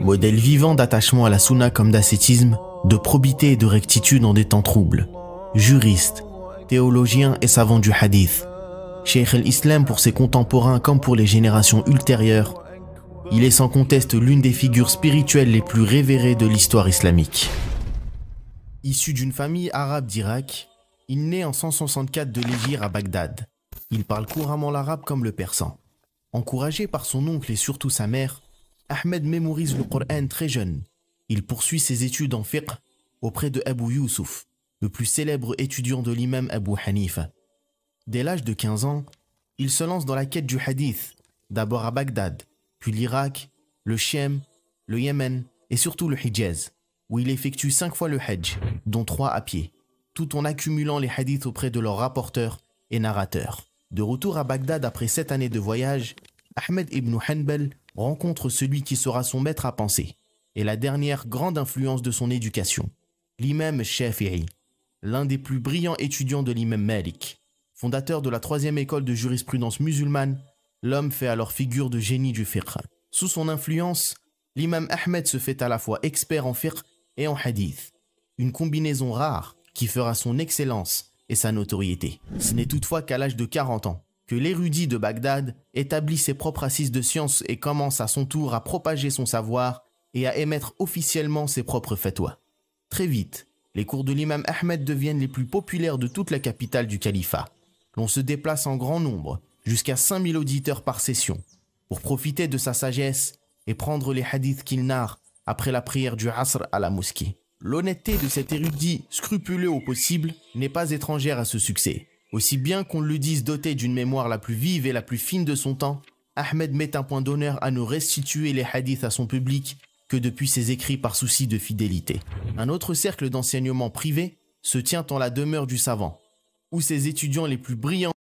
Modèle vivant d'attachement à la sunna comme d'ascétisme, de probité et de rectitude en des temps troubles. Juriste, théologien et savant du hadith. Cheikh al-Islam pour ses contemporains comme pour les générations ultérieures, il est sans conteste l'une des figures spirituelles les plus révérées de l'histoire islamique. Issu d'une famille arabe d'Irak, il naît en 164 de l'Égypte à Bagdad. Il parle couramment l'arabe comme le persan. Encouragé par son oncle et surtout sa mère, Ahmed mémorise le Coran très jeune. Il poursuit ses études en fiqh auprès de Abu Yusuf, le plus célèbre étudiant de l'imam Abu Hanifa. Dès l'âge de 15 ans, il se lance dans la quête du hadith, d'abord à Bagdad, puis l'Irak, le Chiem, le Yémen et surtout le Hijaz, où il effectue cinq fois le Hajj, dont trois à pied, tout en accumulant les hadiths auprès de leurs rapporteurs et narrateurs. De retour à Bagdad après sept années de voyage, Ahmed ibn Hanbal rencontre celui qui sera son maître à penser et la dernière grande influence de son éducation, l'imam Shafi'i, l'un des plus brillants étudiants de l'imam Malik. Fondateur de la troisième école de jurisprudence musulmane, l'homme fait alors figure de génie du fiqh. Sous son influence, l'imam Ahmed se fait à la fois expert en fiqh et en hadith, une combinaison rare qui fera son excellence et sa notoriété. Ce n'est toutefois qu'à l'âge de 40 ans que l'érudit de Bagdad établit ses propres assises de science et commence à son tour à propager son savoir et à émettre officiellement ses propres fatwas. Très vite, les cours de l'imam Ahmed deviennent les plus populaires de toute la capitale du califat. L'on se déplace en grand nombre, jusqu'à 5000 auditeurs par session, pour profiter de sa sagesse et prendre les hadiths qu'il narre après la prière du Asr à la mosquée. L'honnêteté de cet érudit, scrupuleux au possible, n'est pas étrangère à ce succès. Aussi bien qu'on le dise doté d'une mémoire la plus vive et la plus fine de son temps, Ahmed met un point d'honneur à nous restituer les hadiths à son public que depuis ses écrits par souci de fidélité. Un autre cercle d'enseignement privé se tient en la demeure du savant, où ses étudiants les plus brillants